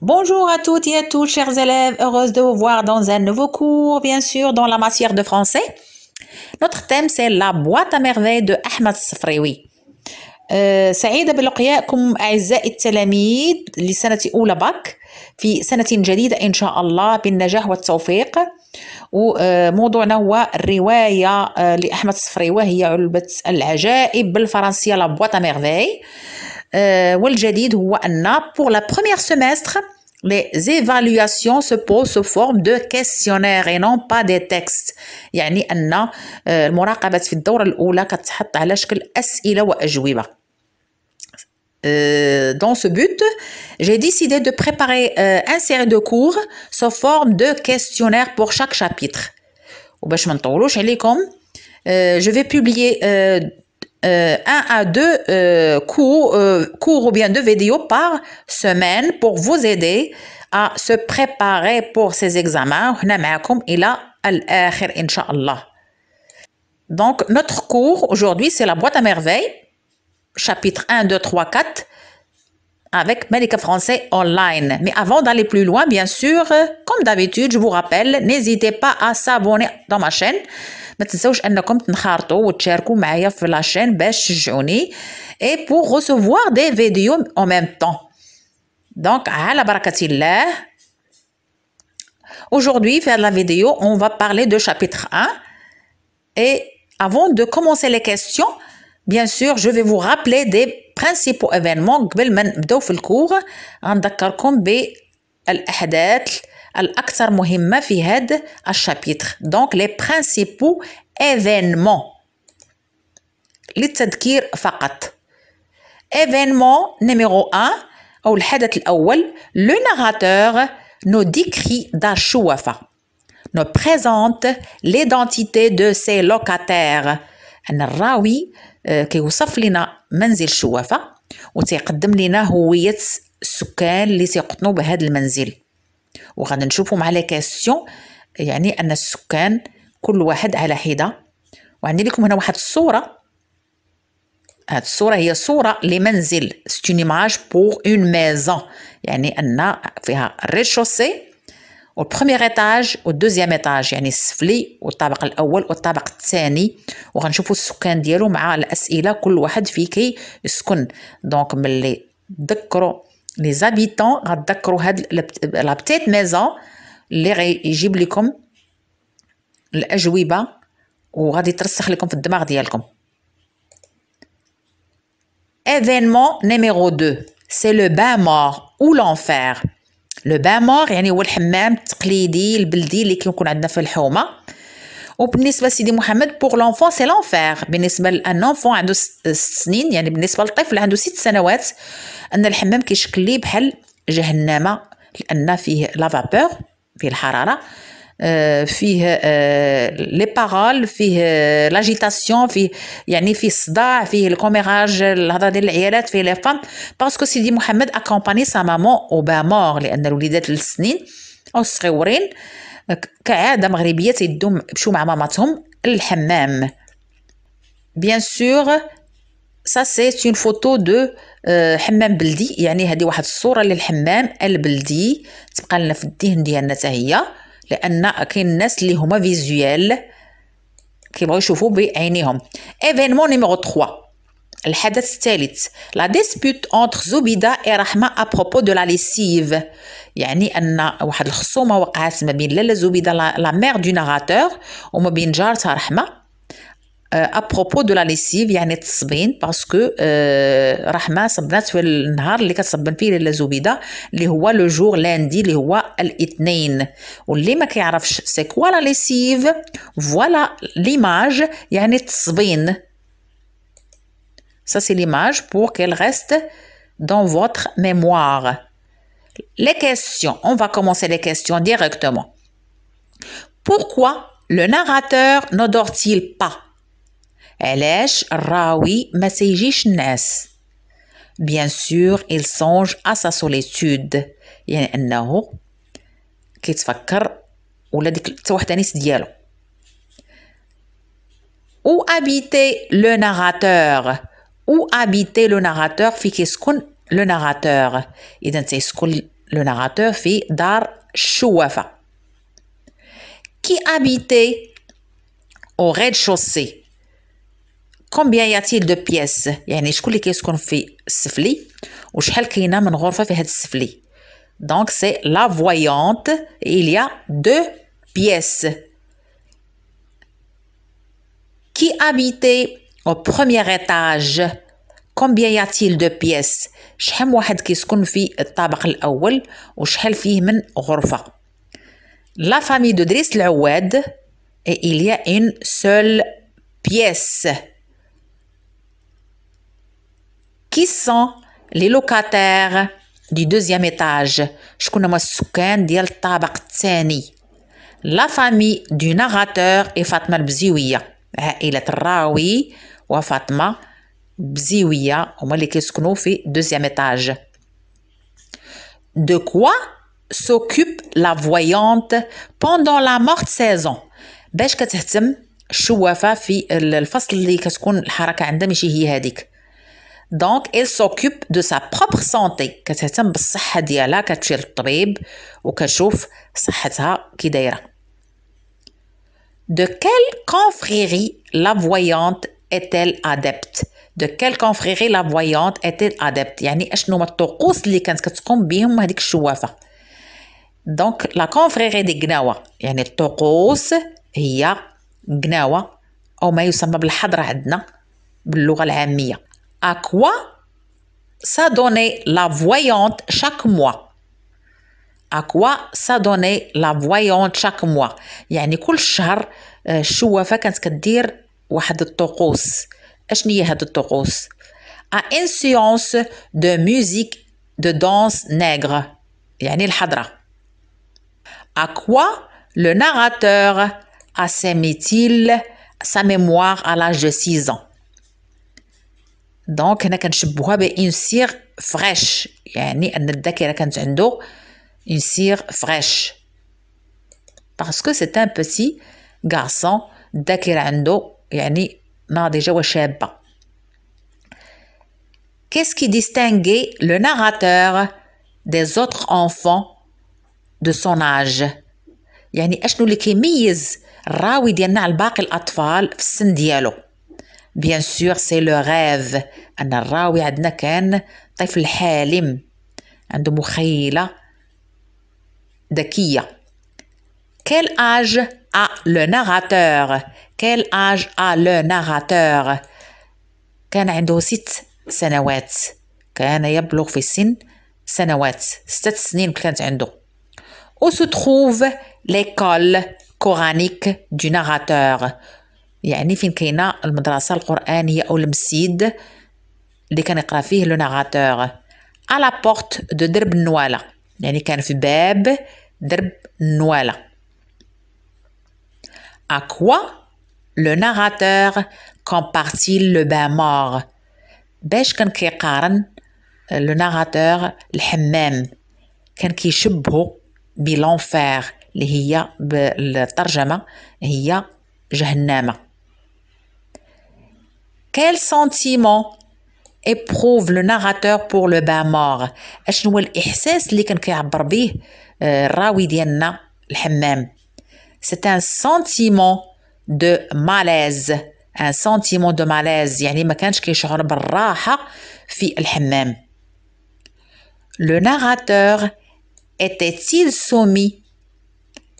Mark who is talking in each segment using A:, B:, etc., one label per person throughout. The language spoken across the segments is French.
A: Bonjour à toutes et à tous, chers élèves. Heureuse de vous voir dans un nouveau cours, bien sûr, dans la matière de français. Notre thème, c'est la boîte à merveilles de Ahmed Safraoui. سعيدة بلقيائكم أعزائي التلاميذ لسنة أولى باك في سنة جديدة إن شاء الله بالنجاح والتوفيق وموضوعنا هو الرواية لأحمد صفري وهي علبة العجائب بالفرنسية لابواتا ميرفي هو euh, pour la première semestre les évaluations se posent sous forme de questionnaires et non pas des textes يعني أن في الدورة الأولى كتحط على شكل أسئلة وأجوبة dans ce but, j'ai décidé de préparer euh, un série de cours sous forme de questionnaire pour chaque chapitre. Ben, euh, je vais publier euh, un à deux euh, cours, euh, cours ou bien deux vidéos par semaine pour vous aider à se préparer pour ces examens. Donc, notre cours aujourd'hui, c'est la boîte à merveilles, chapitre 1, 2, 3, 4 avec Medica Français Online. Mais avant d'aller plus loin, bien sûr, euh, comme d'habitude, je vous rappelle, n'hésitez pas à s'abonner dans ma chaîne. Ben, Et pour recevoir des vidéos en même temps. Donc, باش تشجعوني اي Aujourd'hui, faire la vidéo, on va parler de chapitre 1. Et avant de commencer les questions, Bien sûr, je vais vous rappeler des principaux événements قبل ما نبداو في الكور غنذكركم بالأحداث الأكثر مهمة في هذا chapitre. Donc, les principaux événements للتذكير fakat. événement numéro 1 ou le narrateur nous décrit d'Ashouafa nous présente l'identité de ses locataires الراوي آه، كيوصف لنا منزل الشوافه وتيقدم لنا هويه السكان اللي تيقطنوا بهذا المنزل وغادي نشوفوا مع لي كاستيون يعني ان السكان كل واحد على حده وعندي لكم هنا واحد الصوره هاد الصوره هي صوره لمنزل ستونيماج بور اون ميزون يعني ان فيها ريشوسي والبخومييغ ايطاج والدوزيام ايطاج يعني السفلي والطابق الاول والطابق الثاني وغنشوفوا السكان ديالو مع الاسئله كل واحد فيه يسكن دونك ملي تذكروا لي زابيتون غتذكروا هاد لا بتيت ميزون اللي غيجيب لكم الاجوبه وغادي ترسخ لكم في الدماغ ديالكم ايفينمون نيميرو 2 سي لو بان مور ou l'enfer لو بان يعني هو الحمام التقليدي البلدي اللي كيكون عندنا في الحومه وبالنسبه لسيدي محمد بوغ لونفون سي لونفير بالنسبه لان اونفون عنده ست سنين يعني بالنسبه للطفل عنده ست سنوات ان الحمام كيشكل ليه بحال جهنمه لان فيه لافابور فيه الحراره آه، فيه لي آه، بارول فيه لاجيتاسيون آه، فيه يعني فيه الصداع فيه الكوميراج الهضره ديال العيالات فيه لي فام باسكو سيدي محمد اكومباني سا مامون وبا مور لان الوليدات السنين او صغيورين كعاده مغربيه تيدو مشو مع ماماتهم للحمام بيان سور سا سي اون فوتو دو حمام بلدي يعني هذه واحد الصوره للحمام البلدي تبقى لنا في الذهن ديالنا حتى هي لان كاين الناس اللي هما فيزيوال كيبغيو يشوفوا بعينيهم ايفينمون نيميرو 3 الحدث الثالث لا ديسبوت اونتر زبيدة اي رحمة ابروبو دو لا ليسيف يعني ان واحد الخصومة وقعت ما بين لالا زبيدة لا مير دو ناراتور وما بين جارتها رحمة Euh, à propos de la lessive, il y a une Parce que le jour lundi, il y a les deux. c'est quoi la lessive, voilà l'image. Ça c'est l'image pour qu'elle reste dans votre mémoire. Les questions. On va commencer les questions directement. Pourquoi le narrateur ne dort il pas علاش الراوي ما bien sûr il songe à sa solitude يعني انه كيتفكر ولا ديك التوحدانيت ديالو ou habiter le narrateur Où habiter le narrateur في كيسكن le narrateur اذا تيسكن le narrateur في دار الشوافه qui habitait au rez-de-chaussée Combien y a-t-il de pièces Je vais cliquer sur ce qu'on fait Sfli. Et je vais cliquer sur ce Donc, c'est la voyante. Il y a deux pièces. Qui habite au premier étage Combien y a-t-il de pièces Je vais cliquer sur ce qu'on fait Et je vais cliquer sur ce La famille de Driss l'oued. Et il y a une seule pièce qui sont les locataires du deuxième étage شكون هما السكان ديال الطابق الثاني لا فامي دو ناراتور اي فاطمه البزيويه عائله الراوي وفاطمه بزيويه هما اللي كيسكنوا في دوزيام étage de quoi s'occupe la voyante pendant la morte saison باش كتهتم الشوافه في الفصل اللي كتكون الحركه عندها ماشي هي هذيك دونك إل سوكوب دو سا propre سونتي كتهتم بالصحه ديالها كتمشي للطبيب وكتشوف صحتها كي دايره de quelle confrérie la voyante est-elle adepte de quelle confrérie la voyante est-elle adepte يعني اشنو هما الطقوس اللي كانت كتقوم بهم هذيك الشوافه دونك لا كونفريري دي قناوه يعني الطقوس هي قناوه او ما يسمى بالحضره عندنا باللغه العاميه à quoi ça donnait la voyante chaque mois à quoi ça donnait la voyante chaque mois يعني كل شهر كانت à une séance de musique de danse nègre يعني Hadra. à quoi le narrateur t il sa mémoire à l'âge de 6 ans donc هنا كنشبهوها بان une فريش يعني ان الذاكره كانت عنده اون parce فريش باسكو سي ان Qu'est-ce qui distinguait le narrateur des autres enfants de son âge يعني اشنو اللي كيميز الراوي Bien sûr, c'est le rêve. Un raïad nakan, type le Halim, un domu de dakia. Quel âge a le narrateur? Quel âge a le narrateur? Il a eu six années. Il a eu six années. Six ans. Quand il a eu six ans. Où se trouve l'école coranique du narrateur? يعني فين كاينه المدرسه القرانيه او المسيد اللي كان يقرا فيه لو ناراتور على بورت دو درب النواله يعني كان في باب درب النواله à quoi le narrateur compare-t-il le bain mort باش كان كيقارن لو ناراتور الحمام كان كيشبهو بلونفير اللي هي بالترجمه هي جهنامه Quel sentiment éprouve le narrateur pour le bain mort اشنو الاحساس اللي كان كيعبر به الراوي ديالنا الحمام c'est un sentiment de malaise un sentiment de malaise يعني ما كانش كيشعر بالراحه في الحمام le narrateur était-il soumis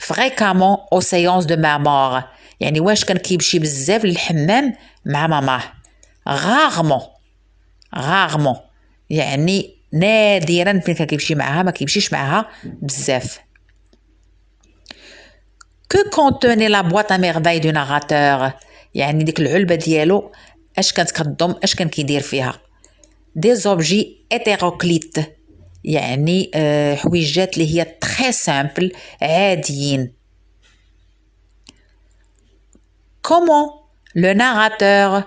A: fréquemment aux séances de ma mort يعني واش كان كيمشي بزاف للحمام مع ماماه Rarement, rarement. Signe, ne qui mais Que contenait la boîte à merveilles du narrateur? Signe, de quelque chose de blanc. Des objets hétéroclites. Euh, jette très simple, Comment le narrateur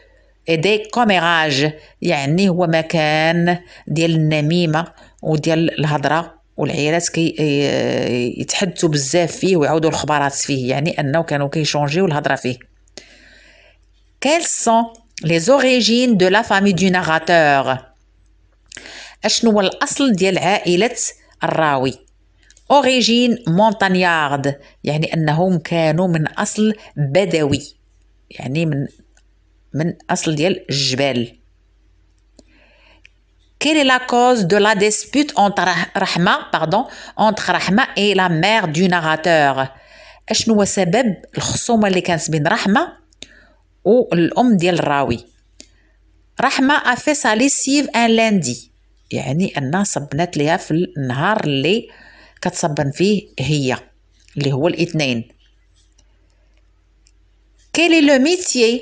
A: دي كوميراج يعني هو مكان ديال النميمه وديال الهضره والعيالات كي آه، يتحدثوا بزاف فيه ويعاودوا الخبرات فيه يعني انه كانوا كيشونجيو الهضره فيه كيل سون لي زوريجين دو لا فامي دو ناراتور اشنو هو الاصل ديال عائله الراوي اوريجين مونتانيارد يعني انهم كانوا من اصل بدوي يعني من من أصل ديال الجبال كيلي لا كوز دو لا la اونتر رحمة Rahma, اونتر رحمة Rahma لا la دو du اشنو هو سبب الخصومه اللي كانت بين رحمه والام ديال الراوي رحمه افي سا ليسيف ان لاندي يعني انها صبنات ليها في النهار اللي كتصبن فيه هي اللي هو الاثنين كيلي لو ميتيي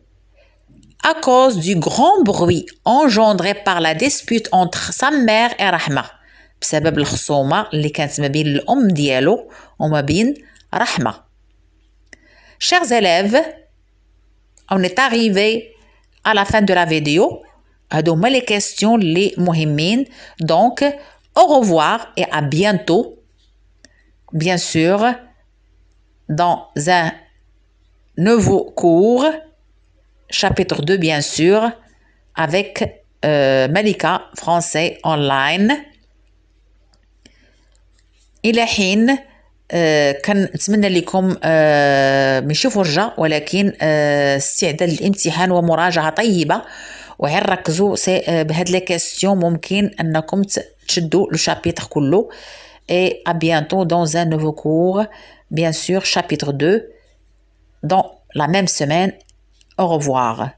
A: à cause du grand bruit engendré par la dispute entre sa mère et Rahma بسبب الخصومة اللي كانت ما بين الأم Rahma. Chers élèves, on est arrivé à la fin de la vidéo. هادو les questions les مهمين. Donc, au revoir et à bientôt. Bien sûr, dans un nouveau cours chapitre 2, bien sûr, avec Malika, français, online. إلى حين آه كنتمنى لكم آه ماشي فرجة ولكن آه استعداد للامتحان ومراجعة طيبة وغير ركزوا بهاد لي كاستيون ممكن انكم تشدوا لو شابيتر كله et à bientôt dans un nouveau cours bien sûr chapitre 2 dans la même semaine au revoir.